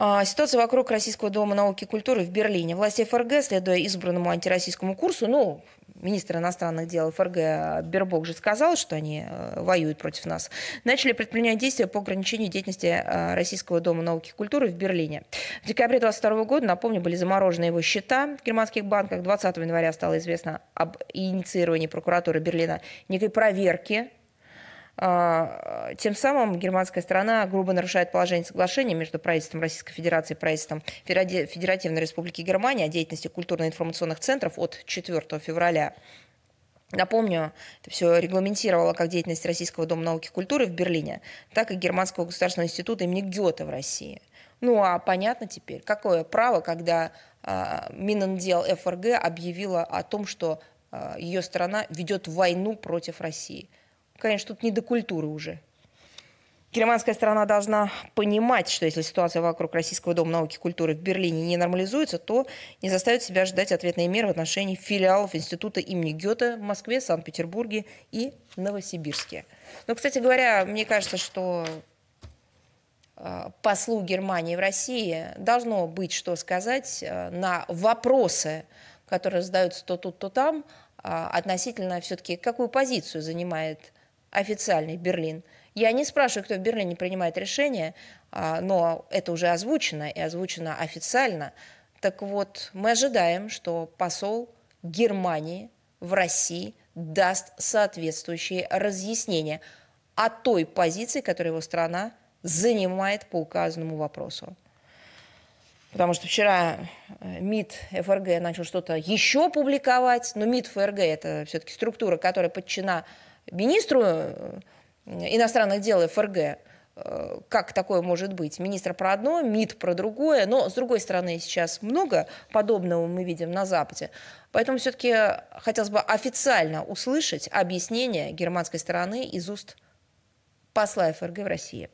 А, ситуация вокруг Российского дома науки и культуры в Берлине. Власти ФРГ, следуя избранному антироссийскому курсу, ну, министр иностранных дел ФРГ Бербок же сказал, что они э, воюют против нас, начали предпринять действия по ограничению деятельности э, Российского дома науки и культуры в Берлине. В декабре 2022 года, напомню, были заморожены его счета в германских банках. 20 января стало известно об инициировании прокуратуры Берлина некой проверки а, тем самым германская страна грубо нарушает положение соглашения между правительством Российской Федерации и правительством Федеративной Республики Германия о деятельности культурно-информационных центров от 4 февраля Напомню, это все регламентировало как деятельность Российского дома науки и культуры в Берлине, так и Германского государственного института имени Гёте в России. Ну а понятно теперь, какое право, когда э, а, Минандел ФРГ объявила о том, что э, а, ее страна ведет войну против России – Конечно, тут не до культуры уже. Германская сторона должна понимать, что если ситуация вокруг Российского дома науки и культуры в Берлине не нормализуется, то не заставит себя ждать ответные меры в отношении филиалов Института имени Гёте в Москве, Санкт-Петербурге и Новосибирске. Но, кстати говоря, мне кажется, что э, послу Германии в России должно быть что сказать э, на вопросы, которые задаются то тут, то там, э, относительно все-таки, какую позицию занимает официальный Берлин. Я не спрашиваю, кто в Берлине принимает решение, а, но это уже озвучено и озвучено официально. Так вот, мы ожидаем, что посол Германии в России даст соответствующие разъяснения о той позиции, которую его страна занимает по указанному вопросу. Потому что вчера э, МИД ФРГ начал что-то еще публиковать, но МИД ФРГ – это все-таки структура, которая подчинена министру э, иностранных дел ФРГ, э, как такое может быть? Министр про одно, МИД про другое. Но, с другой стороны, сейчас много подобного мы видим на Западе. Поэтому все-таки хотелось бы официально услышать объяснение германской стороны из уст посла ФРГ в России.